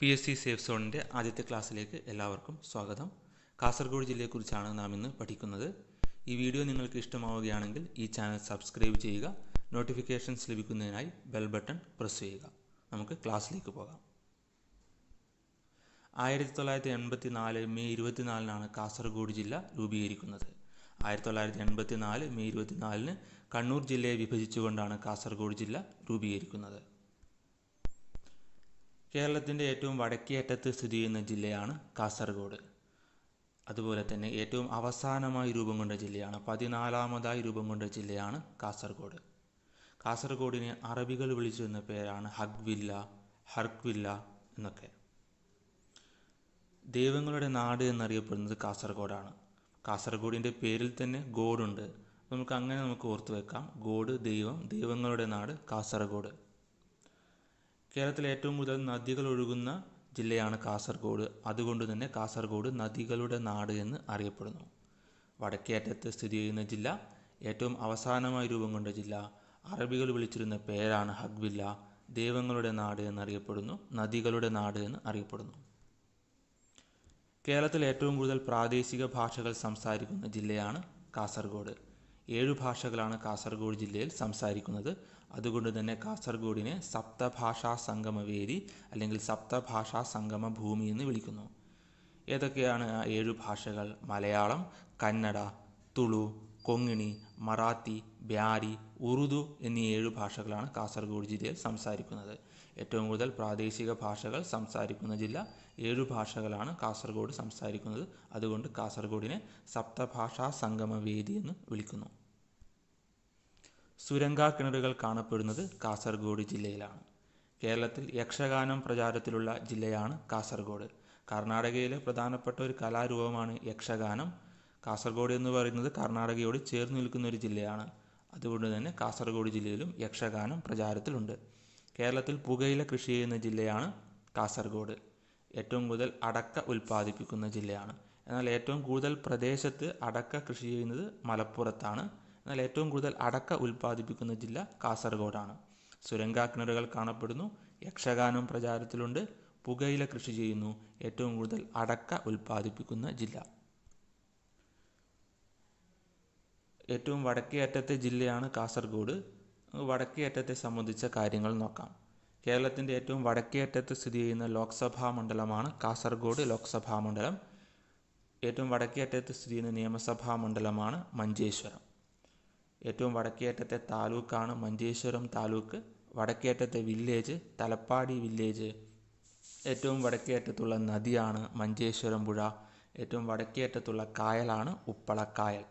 P S C safe സോണിൻ്റെ ആദ്യത്തെ ക്ലാസ്സിലേക്ക് എല്ലാവർക്കും സ്വാഗതം കാസർഗോഡ് ജില്ലയെക്കുറിച്ചാണ് നാം ഇന്ന് പഠിക്കുന്നത് ഈ വീഡിയോ നിങ്ങൾക്ക് ഇഷ്ടമാവുകയാണെങ്കിൽ ഈ ചാനൽ സബ്സ്ക്രൈബ് ചെയ്യുക നോട്ടിഫിക്കേഷൻസ് ലഭിക്കുന്നതിനായി ബെൽ ബട്ടൺ പ്രസ് ചെയ്യുക നമുക്ക് ക്ലാസ്സിലേക്ക് പോകാം ആയിരത്തി തൊള്ളായിരത്തി എൺപത്തി നാല് മെയ് ഇരുപത്തിനാലിനാണ് കാസർഗോഡ് ജില്ല രൂപീകരിക്കുന്നത് ആയിരത്തി തൊള്ളായിരത്തി എൺപത്തി നാല് മെയ് ഇരുപത്തിനാലിന് കണ്ണൂർ ജില്ലയെ വിഭജിച്ചുകൊണ്ടാണ് കാസർഗോഡ് ജില്ല രൂപീകരിക്കുന്നത് കേരളത്തിൻ്റെ ഏറ്റവും വടക്കേ അറ്റത്ത് സ്ഥിതി ചെയ്യുന്ന ജില്ലയാണ് കാസർഗോഡ് അതുപോലെ തന്നെ ഏറ്റവും അവസാനമായി രൂപം കൊണ്ട ജില്ലയാണ് പതിനാലാമതായി രൂപം കൊണ്ട ജില്ലയാണ് കാസർഗോഡ് കാസർഗോഡിനെ അറബികൾ വിളിച്ചിരുന്ന പേരാണ് ഹഗ്വില്ല ഹർക്വില്ല എന്നൊക്കെ ദൈവങ്ങളുടെ നാട് എന്നറിയപ്പെടുന്നത് കാസർഗോഡാണ് കാസർഗോഡിൻ്റെ പേരിൽ തന്നെ ഗോഡുണ്ട് നമുക്ക് അങ്ങനെ നമുക്ക് ഓർത്തു വെക്കാം ഗോഡ് ദൈവം ദൈവങ്ങളുടെ നാട് കാസർഗോഡ് കേരളത്തിലെ ഏറ്റവും കൂടുതൽ നദികൾ ഒഴുകുന്ന ജില്ലയാണ് കാസർഗോഡ് അതുകൊണ്ട് തന്നെ കാസർഗോഡ് നദികളുടെ നാട് എന്ന് അറിയപ്പെടുന്നു വടക്കേറ്റത്ത് സ്ഥിതി ചെയ്യുന്ന ജില്ല ഏറ്റവും അവസാനമായി രൂപം കൊണ്ട ജില്ല അറബികൾ വിളിച്ചിരുന്ന പേരാണ് ഹഗ്വില്ല ദൈവങ്ങളുടെ നാട് എന്നറിയപ്പെടുന്നു നദികളുടെ നാട് എന്ന് അറിയപ്പെടുന്നു കേരളത്തിൽ ഏറ്റവും കൂടുതൽ പ്രാദേശിക ഭാഷകൾ സംസാരിക്കുന്ന ജില്ലയാണ് കാസർഗോഡ് ഏഴു ഭാഷകളാണ് കാസർഗോഡ് ജില്ലയിൽ സംസാരിക്കുന്നത് അതുകൊണ്ട് തന്നെ കാസർഗോഡിനെ സപ്തഭാഷാ സംഗമവേദി അല്ലെങ്കിൽ സപ്തഭാഷാ സംഗമ ഭൂമി എന്ന് വിളിക്കുന്നു ഏതൊക്കെയാണ് ആ ഏഴു ഭാഷകൾ മലയാളം കന്നഡ തുളു കൊങ്ങിണി മറാത്തി ബ്യാരി ഉറുദു എന്നീ ഏഴു ഭാഷകളാണ് കാസർഗോഡ് ജില്ലയിൽ സംസാരിക്കുന്നത് ഏറ്റവും കൂടുതൽ പ്രാദേശിക ഭാഷകൾ സംസാരിക്കുന്ന ജില്ല ഏഴു ഭാഷകളാണ് കാസർഗോഡ് സംസാരിക്കുന്നത് അതുകൊണ്ട് കാസർഗോഡിനെ സപ്തഭാഷാ വേദി എന്ന് വിളിക്കുന്നു സുരങ്കാ കിണറുകൾ കാണപ്പെടുന്നത് കാസർഗോഡ് ജില്ലയിലാണ് കേരളത്തിൽ യക്ഷഗാനം പ്രചാരത്തിലുള്ള ജില്ലയാണ് കാസർഗോഡ് കർണാടകയിലെ പ്രധാനപ്പെട്ട ഒരു കലാരൂപമാണ് യക്ഷഗാനം കാസർഗോഡ് എന്ന് പറയുന്നത് കർണാടകയോട് ചേർന്ന് നിൽക്കുന്ന ഒരു ജില്ലയാണ് അതുകൊണ്ട് തന്നെ കാസർഗോഡ് ജില്ലയിലും യക്ഷഗാനം പ്രചാരത്തിലുണ്ട് കേരളത്തിൽ പുകയില കൃഷി ചെയ്യുന്ന ജില്ലയാണ് കാസർഗോഡ് ഏറ്റവും കൂടുതൽ അടക്ക ഉൽപ്പാദിപ്പിക്കുന്ന ജില്ലയാണ് എന്നാൽ ഏറ്റവും കൂടുതൽ പ്രദേശത്ത് അടക്ക കൃഷി ചെയ്യുന്നത് മലപ്പുറത്താണ് എന്നാൽ ഏറ്റവും കൂടുതൽ അടക്ക ഉൽപ്പാദിപ്പിക്കുന്ന ജില്ല കാസർഗോഡാണ് കിണറുകൾ കാണപ്പെടുന്നു യക്ഷഗാനം പ്രചാരത്തിലുണ്ട് പുകയില കൃഷി ചെയ്യുന്നു ഏറ്റവും കൂടുതൽ അടക്ക ഉൽപ്പാദിപ്പിക്കുന്ന ജില്ല ഏറ്റവും വടക്കേ അറ്റത്തെ ജില്ലയാണ് കാസർഗോഡ് വടക്കേയറ്റത്തെ സംബന്ധിച്ച കാര്യങ്ങൾ നോക്കാം കേരളത്തിൻ്റെ ഏറ്റവും വടക്കേയറ്റത്ത് സ്ഥിതി ചെയ്യുന്ന ലോക്സഭാ മണ്ഡലമാണ് കാസർഗോഡ് ലോക്സഭാ മണ്ഡലം ഏറ്റവും വടക്കേയറ്റത്ത് സ്ഥിതി ചെയ്യുന്ന നിയമസഭാ മണ്ഡലമാണ് മഞ്ചേശ്വരം ഏറ്റവും വടക്കേയറ്റത്തെ താലൂക്കാണ് മഞ്ചേശ്വരം താലൂക്ക് വടക്കേറ്റത്തെ വില്ലേജ് തലപ്പാടി വില്ലേജ് ഏറ്റവും വടക്കേയറ്റത്തുള്ള നദിയാണ് മഞ്ചേശ്വരം പുഴ ഏറ്റവും വടക്കേയറ്റത്തുള്ള കായലാണ് ഉപ്പളക്കായൽ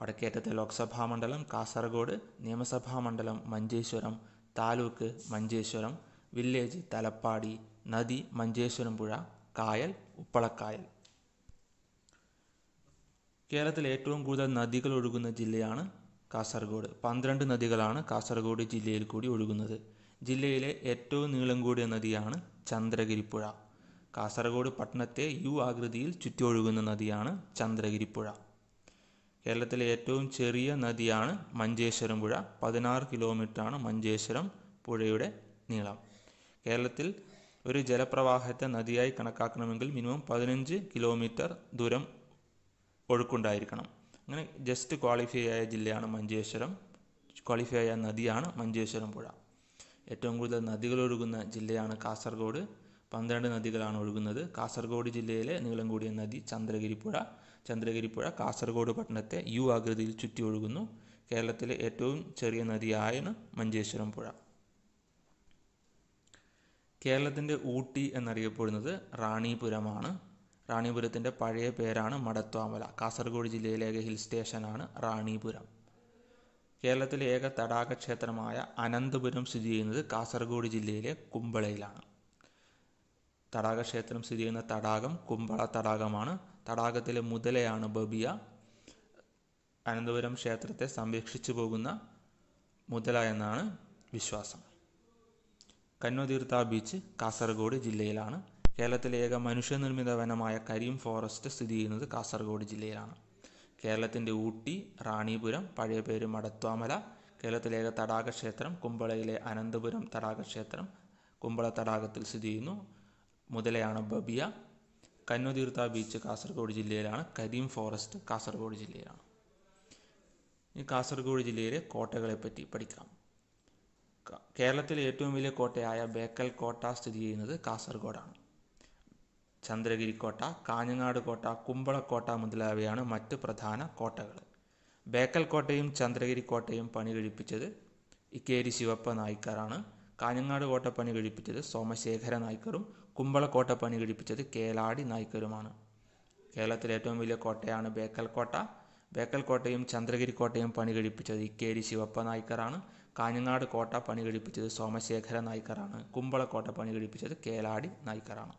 വടക്കേറ്റത്തെ ലോക്സഭാ മണ്ഡലം കാസർഗോഡ് നിയമസഭാ മണ്ഡലം മഞ്ചേശ്വരം താലൂക്ക് മഞ്ചേശ്വരം വില്ലേജ് തലപ്പാടി നദി മഞ്ചേശ്വരം പുഴ കായൽ ഉപ്പളക്കായൽ കേരളത്തിൽ ഏറ്റവും കൂടുതൽ നദികൾ ഒഴുകുന്ന ജില്ലയാണ് കാസർഗോഡ് പന്ത്രണ്ട് നദികളാണ് കാസർഗോഡ് ജില്ലയിൽ കൂടി ഒഴുകുന്നത് ജില്ലയിലെ ഏറ്റവും നീളം കൂടിയ നദിയാണ് ചന്ദ്രഗിരിപ്പുഴ കാസർഗോഡ് പട്ടണത്തെ യു ആകൃതിയിൽ ചുറ്റി ഒഴുകുന്ന നദിയാണ് ചന്ദ്രഗിരിപ്പുഴ കേരളത്തിലെ ഏറ്റവും ചെറിയ നദിയാണ് മഞ്ചേശ്വരം പുഴ പതിനാറ് ആണ് മഞ്ചേശ്വരം പുഴയുടെ നീളം കേരളത്തിൽ ഒരു ജലപ്രവാഹത്തെ നദിയായി കണക്കാക്കണമെങ്കിൽ മിനിമം പതിനഞ്ച് കിലോമീറ്റർ ദൂരം ഒഴുക്കുണ്ടായിരിക്കണം അങ്ങനെ ജസ്റ്റ് ക്വാളിഫൈ ആയ ജില്ലയാണ് മഞ്ചേശ്വരം ക്വാളിഫൈ ആയ നദിയാണ് മഞ്ചേശ്വരം പുഴ ഏറ്റവും കൂടുതൽ നദികൾ ഒഴുകുന്ന ജില്ലയാണ് കാസർഗോഡ് പന്ത്രണ്ട് നദികളാണ് ഒഴുകുന്നത് കാസർഗോഡ് ജില്ലയിലെ നീളം കൂടിയ നദി ചന്ദ്രഗിരി പുഴ ചന്ദ്രഗിരി പുഴ കാസർഗോഡ് പട്ടണത്തെ യു ആകൃതിയിൽ ചുറ്റി ഒഴുകുന്നു കേരളത്തിലെ ഏറ്റവും ചെറിയ നദിയായാണ് മഞ്ചേശ്വരം പുഴ കേരളത്തിൻ്റെ ഊട്ടി എന്നറിയപ്പെടുന്നത് റാണിപുരമാണ് റാണിപുരത്തിൻ്റെ പഴയ പേരാണ് മടത്വാമല കാസർഗോഡ് ജില്ലയിലെ ഏക ഹിൽ സ്റ്റേഷനാണ് റാണിപുരം കേരളത്തിലെ ഏക തടാക ക്ഷേത്രമായ അനന്തപുരം സ്ഥിതി ചെയ്യുന്നത് കാസർഗോഡ് ജില്ലയിലെ കുമ്പളയിലാണ് തടാക ക്ഷേത്രം സ്ഥിതി ചെയ്യുന്ന തടാകം കുമ്പള തടാകമാണ് തടാകത്തിലെ മുതലയാണ് ബബിയ അനന്തപുരം ക്ഷേത്രത്തെ സംരക്ഷിച്ചു പോകുന്ന മുതല എന്നാണ് വിശ്വാസം കന്നുതീർത്ത ബീച്ച് കാസർഗോഡ് ജില്ലയിലാണ് കേരളത്തിലെ ഏക മനുഷ്യനിർമ്മിത വനമായ കരീം ഫോറസ്റ്റ് സ്ഥിതി ചെയ്യുന്നത് കാസർഗോഡ് ജില്ലയിലാണ് കേരളത്തിൻ്റെ ഊട്ടി റാണിപുരം പഴയ പേര് മടത്വാമല കേരളത്തിലെ ഏക തടാകക്ഷേത്രം കുമ്പളയിലെ അനന്തപുരം തടാകക്ഷേത്രം കുമ്പള തടാകത്തിൽ സ്ഥിതി ചെയ്യുന്നു മുതലയാണ് ബബിയ കന്നുതീർത്ത ബീച്ച് കാസർഗോഡ് ജില്ലയിലാണ് കരീം ഫോറസ്റ്റ് കാസർഗോഡ് ജില്ലയിലാണ് ഈ കാസർഗോഡ് ജില്ലയിലെ കോട്ടകളെ പറ്റി പഠിക്കാം കേരളത്തിലെ ഏറ്റവും വലിയ കോട്ടയായ ബേക്കൽ കോട്ട സ്ഥിതി ചെയ്യുന്നത് കാസർഗോഡാണ് ചന്ദ്രഗിരി കോട്ട കാഞ്ഞങ്ങാട് കോട്ട കുമ്പളക്കോട്ട മുതലായവയാണ് മറ്റ് പ്രധാന കോട്ടകൾ ബേക്കൽ കോട്ടയും ചന്ദ്രഗിരി കോട്ടയും പണി കഴിപ്പിച്ചത് ഇക്കേരി ശിവപ്പ നായ്ക്കറാണ് കാഞ്ഞങ്ങാട് കോട്ട പണി കഴിപ്പിച്ചത് സോമശേഖര നായ്ക്കറും കുമ്പളക്കോട്ട പണി കഴിപ്പിച്ചത് കേലാടി നായ്ക്കരുമാണ് കേരളത്തിലെ ഏറ്റവും വലിയ കോട്ടയാണ് ബേക്കൽ കോട്ട ബേക്കൽ കോട്ടയും ചന്ദ്രഗിരി കോട്ടയും പണി കഴിപ്പിച്ചത് ഇക്കേരി ശിവപ്പ നായ്ക്കറാണ് കാഞ്ഞങ്ങാട് കോട്ട പണി കഴിപ്പിച്ചത് സോമശേഖര നായ്ക്കറാണ് കുമ്പളക്കോട്ട പണി കഴിപ്പിച്ചത് കേലാടി നായ്ക്കറാണ്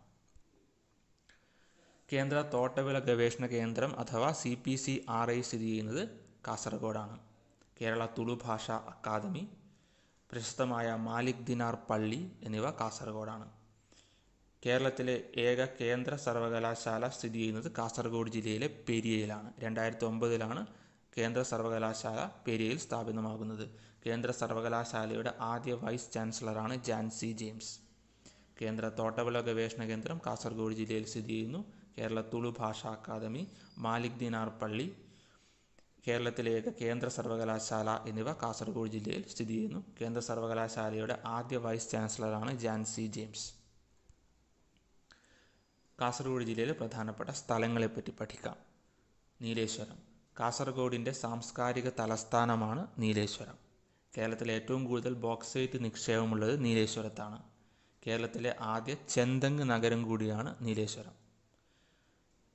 കേന്ദ്ര തോട്ടവിള ഗവേഷണ കേന്ദ്രം അഥവാ C P C R I സ്ഥിതി ചെയ്യുന്നത് കാസർഗോഡാണ് കേരള തുളു ഭാഷാ അക്കാദമി പ്രശസ്തമായ മാലിക് ദിനാർ പള്ളി എന്നിവ കാസർഗോഡാണ് കേരളത്തിലെ ഏക കേന്ദ്ര സർവകലാശാല സ്ഥിതി ചെയ്യുന്നത് കാസർഗോഡ് ജില്ലയിലെ പെരിയയിലാണ് രണ്ടായിരത്തി ഒമ്പതിലാണ് കേന്ദ്ര സർവകലാശാല പെരിയയിൽ സ്ഥാപിതമാകുന്നത് കേന്ദ്ര സർവകലാശാലയുടെ ആദ്യ വൈസ് ചാൻസലറാണ് ജാൻസി ജെയിംസ് കേന്ദ്ര തോട്ടവിള ഗവേഷണ കേന്ദ്രം കാസർഗോഡ് ജില്ലയിൽ സ്ഥിതി ചെയ്യുന്നു കേരള തുളു ഭാഷാ അക്കാദമി മാലിക് ദിനാർ പള്ളി കേരളത്തിലേക്ക് കേന്ദ്ര സർവകലാശാല എന്നിവ കാസർഗോഡ് ജില്ലയിൽ സ്ഥിതി ചെയ്യുന്നു കേന്ദ്ര സർവകലാശാലയുടെ ആദ്യ വൈസ് ചാൻസലറാണ് ജാൻസി ജെയിംസ് കാസർഗോഡ് ജില്ലയിലെ പ്രധാനപ്പെട്ട സ്ഥലങ്ങളെപ്പറ്റി പഠിക്കാം നീലേശ്വരം കാസർഗോഡിൻ്റെ സാംസ്കാരിക തലസ്ഥാനമാണ് നീലേശ്വരം കേരളത്തിലെ ഏറ്റവും കൂടുതൽ ബോക്സൈറ്റ് നിക്ഷേപമുള്ളത് നീലേശ്വരത്താണ് കേരളത്തിലെ ആദ്യ ചെന്തങ് നഗരം കൂടിയാണ് Nileshwaram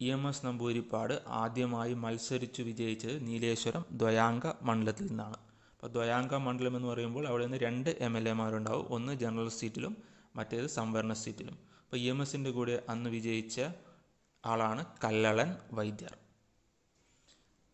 E M S Namboodiripad ആദ്യമായി മത്സരിച്ചു വിജയിച്ചത് നീലേശ്വരം ദ്വയാംഗ മണ്ഡലത്തിൽ നിന്നാണ് അപ്പോൾ ദ്വയാംഗ മണ്ഡലം എന്ന് പറയുമ്പോൾ അവിടെ നിന്ന് രണ്ട് എം എൽ എമാരുണ്ടാവും ഒന്ന് ജനറൽ സീറ്റിലും മറ്റേത് സംവരണ സീറ്റിലും അപ്പോൾ ഇ എം എസിൻ്റെ കൂടെ അന്ന് വിജയിച്ച ആളാണ് കല്ലളൻ വൈദ്യർ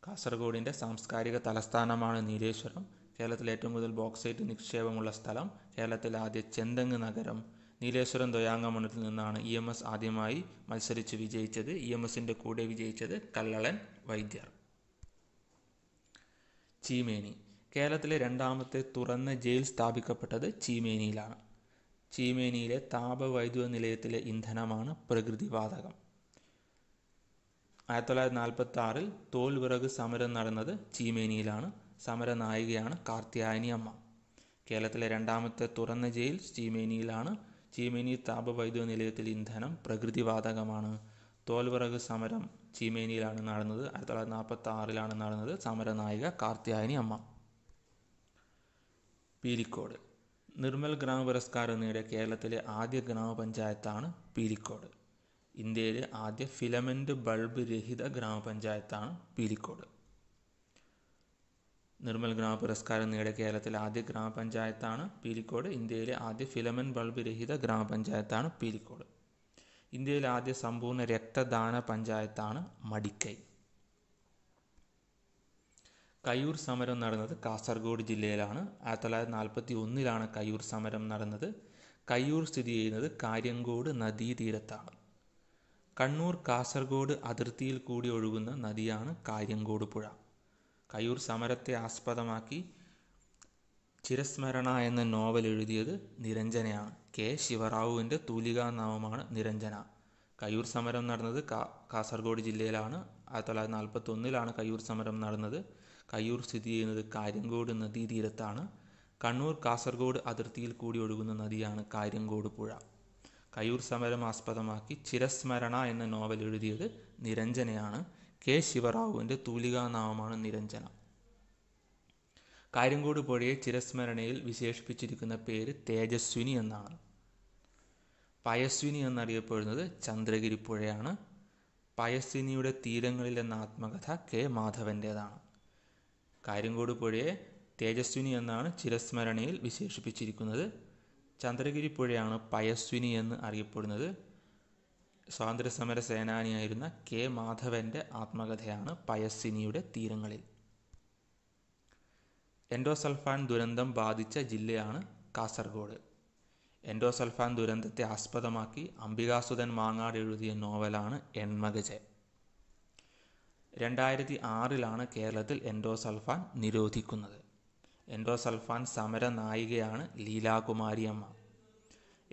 കാസർഗോഡിൻ്റെ സാംസ്കാരിക തലസ്ഥാനമാണ് നീലേശ്വരം കേരളത്തിലെ ഏറ്റവും കൂടുതൽ ബോക്സൈറ്റ് നിക്ഷേപമുള്ള സ്ഥലം കേരളത്തിലെ ആദ്യ ചെന്തങ് നഗരം നീലേശ്വരം ദ്വയാംഗമണ്ഡലത്തിൽ നിന്നാണ് ഇ എം എസ് ആദ്യമായി മത്സരിച്ച് വിജയിച്ചത് ഇ എം എസിൻ്റെ കൂടെ വിജയിച്ചത് കല്ലളൻ വൈദ്യർ ചീമേനി കേരളത്തിലെ രണ്ടാമത്തെ തുറന്ന ജയിൽ സ്ഥാപിക്കപ്പെട്ടത് ചീമേനിയിലാണ് ചീമേനിയിലെ താപവൈദ്യുത നിലയത്തിലെ ഇന്ധനമാണ് പ്രകൃതിവാതകം ആയിരത്തി തൊള്ളായിരത്തി നാൽപ്പത്തി ആറിൽ തോൽ വിറക് സമരം നടന്നത് ചീമേനിയിലാണ് സമര നായികയാണ് കാർത്തിയായനി അമ്മ കേരളത്തിലെ രണ്ടാമത്തെ തുറന്ന ജയിൽ ചീമേനിയിലാണ് ചീമേനി താപവൈദ്യുത നിലയത്തിൽ ഇന്ധനം പ്രകൃതിവാതകമാണ് തോൽവിറക് സമരം ചീമേനിയിലാണ് നടന്നത് ആയിരത്തി തൊള്ളായിരത്തി നാൽപ്പത്തി ആറിലാണ് നടന്നത് സമരനായിക കാർത്തിയായനി അമ്മ പീലിക്കോട് നിർമ്മൽ ഗ്രാമപുരസ്കാരം നേടിയ കേരളത്തിലെ ആദ്യ ഗ്രാമപഞ്ചായത്താണ് പീലിക്കോട് ഇന്ത്യയിലെ ആദ്യ ഫിലമെൻ്റ് ബൾബ് രഹിത ഗ്രാമപഞ്ചായത്താണ് പീലിക്കോട് നിർമ്മൽ ഗ്രാമ പുരസ്കാരം നേടിയ കേരളത്തിലെ ആദ്യ ഗ്രാമപഞ്ചായത്താണ് പീലിക്കോട് ഇന്ത്യയിലെ ആദ്യ ഫിലമെൻ്റ് ബൾബ് രഹിത ഗ്രാമപഞ്ചായത്താണ് പീലിക്കോട് ഇന്ത്യയിലെ ആദ്യ സമ്പൂർണ്ണ രക്തദാന പഞ്ചായത്താണ് മടിക്കൈ കയ്യൂർ സമരം നടന്നത് കാസർഗോഡ് ജില്ലയിലാണ് ആയിരത്തി തൊള്ളായിരത്തി നാൽപ്പത്തി ഒന്നിലാണ് കയ്യൂർ സമരം നടന്നത് കയ്യൂർ സ്ഥിതി ചെയ്യുന്നത് കാര്യങ്കോട് നദീതീരത്താണ് കണ്ണൂർ കാസർഗോഡ് അതിർത്തിയിൽ കൂടി ഒഴുകുന്ന നദിയാണ് കാര്യങ്കോട് പുഴ കയ്യൂർ സമരത്തെ ആസ്പദമാക്കി ചിരസ്മരണ എന്ന നോവൽ എഴുതിയത് നിരഞ്ജനയാണ് കെ ശിവറാവുവിൻ്റെ തൂലികാ നാമമാണ് നിരഞ്ജന കയ്യൂർ സമരം നടന്നത് കാസർഗോഡ് ജില്ലയിലാണ് ആയിരത്തി തൊള്ളായിരത്തി നാൽപ്പത്തി ഒന്നിലാണ് കയ്യൂർ സമരം നടന്നത് കയ്യൂർ സ്ഥിതി ചെയ്യുന്നത് കാര്യങ്കോട് നദീതീരത്താണ് കണ്ണൂർ കാസർഗോഡ് അതിർത്തിയിൽ കൂടി ഒഴുകുന്ന നദിയാണ് കാര്യങ്കോട് പുഴ കയ്യൂർ സമരം ആസ്പദമാക്കി ചിരസ്മരണ എന്ന നോവൽ എഴുതിയത് നിരഞ്ജനയാണ് കെ ശിവറാവുവിൻ്റെ തൂലികാനാമമാണ് നിരഞ്ജന കാര്യങ്കോട് പുഴയെ ചിരസ്മരണയിൽ വിശേഷിപ്പിച്ചിരിക്കുന്ന പേര് തേജസ്വിനി എന്നാണ് പയസ്വിനി എന്നറിയപ്പെടുന്നത് ചന്ദ്രഗിരി പുഴയാണ് പയസ്വിനിയുടെ തീരങ്ങളിൽ എന്ന ആത്മകഥ കെ മാധവൻ്റേതാണ് കാര്യങ്കോട് പുഴയെ തേജസ്വിനി എന്നാണ് ചിരസ്മരണയിൽ വിശേഷിപ്പിച്ചിരിക്കുന്നത് ചന്ദ്രഗിരി പുഴയാണ് പയസ്വിനി എന്ന് അറിയപ്പെടുന്നത് സ്വാതന്ത്ര്യസമര സേനാനിയായിരുന്ന കെ മാധവൻ്റെ ആത്മകഥയാണ് പയസ്വിനിയുടെ തീരങ്ങളിൽ എൻഡോസൾഫാൻ ദുരന്തം ബാധിച്ച ജില്ലയാണ് കാസർഗോഡ് എൻഡോസൾഫാൻ ദുരന്തത്തെ ആസ്പദമാക്കി അംബികാസുധൻ മാങ്ങാട് എഴുതിയ നോവലാണ് എൺമകജെ രണ്ടായിരത്തി ആറിലാണ് കേരളത്തിൽ എൻഡോസൾഫാൻ നിരോധിക്കുന്നത് എൻഡോസൾഫാൻ സമര നായികയാണ് ലീലാകുമാരിയമ്മ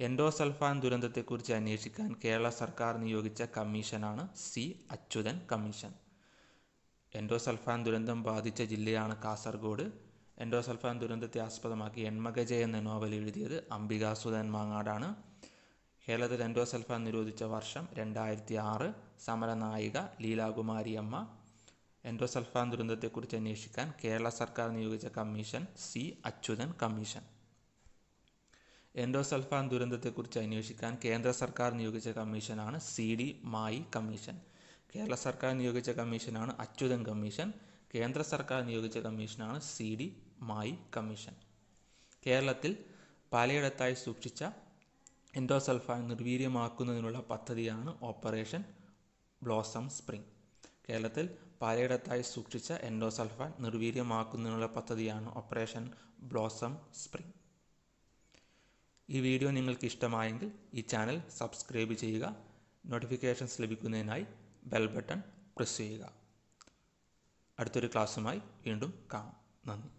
എൻഡോസൾഫാൻ ദുരന്തത്തെക്കുറിച്ച് അന്വേഷിക്കാൻ കേരള സർക്കാർ നിയോഗിച്ച കമ്മീഷനാണ് സി അച്യുതൻ കമ്മീഷൻ എൻഡോസൾഫാൻ ദുരന്തം ബാധിച്ച ജില്ലയാണ് കാസർഗോഡ് എൻഡോസൾഫാൻ ദുരന്തത്തെ ആസ്പദമാക്കി എൺമകജ എന്ന നോവൽ എഴുതിയത് അംബികാസുധൻ മാങ്ങാടാണ് കേരളത്തിൽ എൻഡോസൾഫാൻ നിരോധിച്ച വർഷം രണ്ടായിരത്തി ആറ് സമരനായിക ലീലാകുമാരിയമ്മ എൻഡോസൾഫാൻ ദുരന്തത്തെക്കുറിച്ച് അന്വേഷിക്കാൻ കേരള സർക്കാർ നിയോഗിച്ച commission C Achuthan commission endosulfan ദുരന്തത്തെക്കുറിച്ച് അന്വേഷിക്കാൻ കേന്ദ്ര സർക്കാർ നിയോഗിച്ച കമ്മീഷനാണ് C D Mayee commission Kerala സർക്കാർ നിയോഗിച്ച കമ്മീഷനാണ് അച്യുതൻ കമ്മീഷൻ കേന്ദ്ര സർക്കാർ നിയോഗിച്ച കമ്മീഷനാണ് സി ഡി മായി കമ്മീഷൻ കേരളത്തിൽ പലയിടത്തായി സൂക്ഷിച്ച എൻഡോസൽഫാൻ നിർവീര്യമാക്കുന്നതിനുള്ള പദ്ധതിയാണ് ഓപ്പറേഷൻ ബ്ലോസം സ്പ്രിംഗ് കേരളത്തിൽ പലയിടത്തായി സൂക്ഷിച്ച എൻഡോസൾഫാൻ നിർവീര്യമാക്കുന്നതിനുള്ള പദ്ധതിയാണ് ഓപ്പറേഷൻ ബ്ലോസം സ്പ്രിംഗ് ഈ വീഡിയോ നിങ്ങൾക്ക് ഇഷ്ടമായെങ്കിൽ ഈ ചാനൽ സബ്സ്ക്രൈബ് ചെയ്യുക നോട്ടിഫിക്കേഷൻസ് ലഭിക്കുന്നതിനായി ബെൽ ബട്ടൺ പ്രസ് ചെയ്യുക അടുത്തൊരു ക്ലാസ്സുമായി വീണ്ടും കാണാം നന്ദി